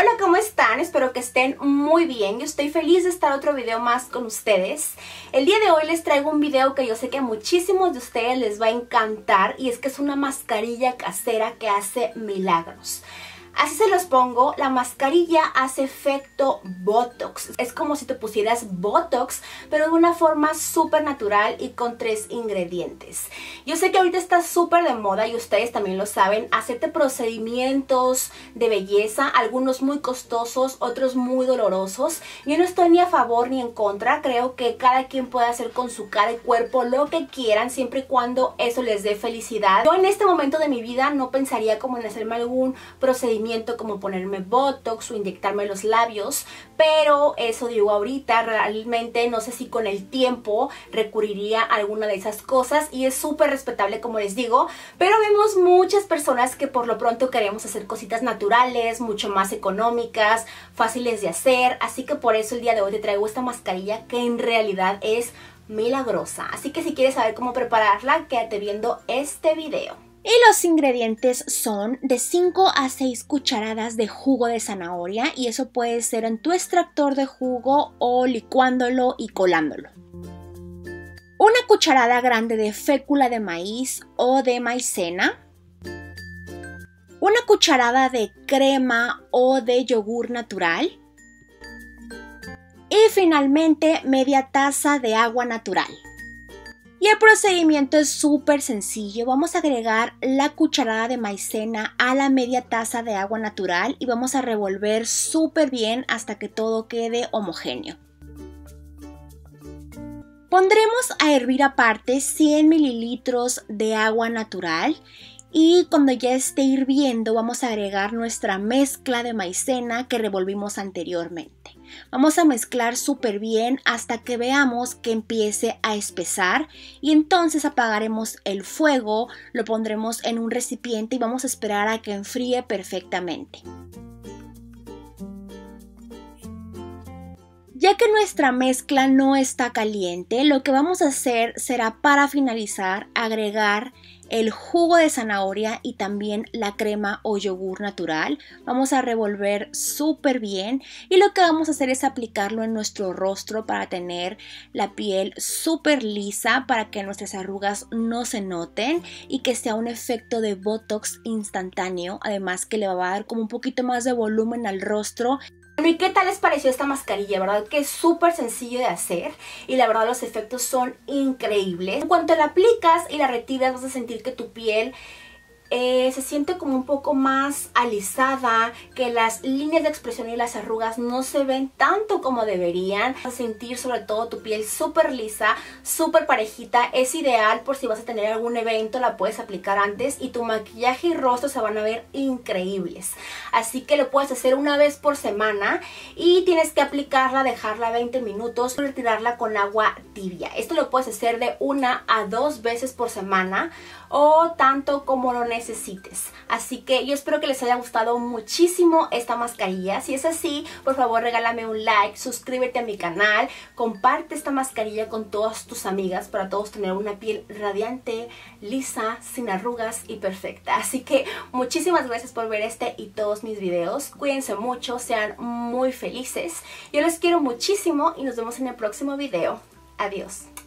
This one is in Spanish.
Hola, ¿cómo están? Espero que estén muy bien. Yo estoy feliz de estar otro video más con ustedes. El día de hoy les traigo un video que yo sé que a muchísimos de ustedes les va a encantar y es que es una mascarilla casera que hace milagros. Así se los pongo, la mascarilla hace efecto Botox. Es como si te pusieras Botox, pero de una forma súper natural y con tres ingredientes. Yo sé que ahorita está súper de moda y ustedes también lo saben, hacerte procedimientos de belleza, algunos muy costosos, otros muy dolorosos. Yo no estoy ni a favor ni en contra, creo que cada quien puede hacer con su cara y cuerpo lo que quieran, siempre y cuando eso les dé felicidad. Yo en este momento de mi vida no pensaría como en hacerme algún procedimiento como ponerme botox o inyectarme los labios, pero eso digo ahorita, realmente no sé si con el tiempo recurriría a alguna de esas cosas y es súper respetable como les digo, pero vemos muchas personas que por lo pronto queremos hacer cositas naturales, mucho más económicas, fáciles de hacer, así que por eso el día de hoy te traigo esta mascarilla que en realidad es milagrosa. Así que si quieres saber cómo prepararla, quédate viendo este video. Y los ingredientes son de 5 a 6 cucharadas de jugo de zanahoria y eso puede ser en tu extractor de jugo o licuándolo y colándolo. Una cucharada grande de fécula de maíz o de maicena. Una cucharada de crema o de yogur natural. Y finalmente media taza de agua natural. Y el procedimiento es súper sencillo. Vamos a agregar la cucharada de maicena a la media taza de agua natural y vamos a revolver súper bien hasta que todo quede homogéneo. Pondremos a hervir aparte 100 mililitros de agua natural y cuando ya esté hirviendo vamos a agregar nuestra mezcla de maicena que revolvimos anteriormente. Vamos a mezclar súper bien hasta que veamos que empiece a espesar y entonces apagaremos el fuego, lo pondremos en un recipiente y vamos a esperar a que enfríe perfectamente. Ya que nuestra mezcla no está caliente, lo que vamos a hacer será para finalizar agregar el jugo de zanahoria y también la crema o yogur natural. Vamos a revolver súper bien y lo que vamos a hacer es aplicarlo en nuestro rostro para tener la piel súper lisa para que nuestras arrugas no se noten y que sea un efecto de botox instantáneo. Además que le va a dar como un poquito más de volumen al rostro qué tal les pareció esta mascarilla? ¿Verdad que es súper sencillo de hacer? Y la verdad los efectos son increíbles. En cuanto la aplicas y la retiras vas a sentir que tu piel eh, se siente como un poco más alisada, que las líneas de expresión y las arrugas no se ven tanto como deberían. sentir sobre todo tu piel súper lisa, súper parejita, es ideal por si vas a tener algún evento, la puedes aplicar antes y tu maquillaje y rostro se van a ver increíbles. Así que lo puedes hacer una vez por semana y tienes que aplicarla, dejarla 20 minutos o retirarla con agua tibia. Esto lo puedes hacer de una a dos veces por semana o tanto como lo necesitas necesites. Así que yo espero que les haya gustado muchísimo esta mascarilla. Si es así, por favor regálame un like, suscríbete a mi canal, comparte esta mascarilla con todas tus amigas para todos tener una piel radiante, lisa, sin arrugas y perfecta. Así que muchísimas gracias por ver este y todos mis videos. Cuídense mucho, sean muy felices. Yo les quiero muchísimo y nos vemos en el próximo video. Adiós.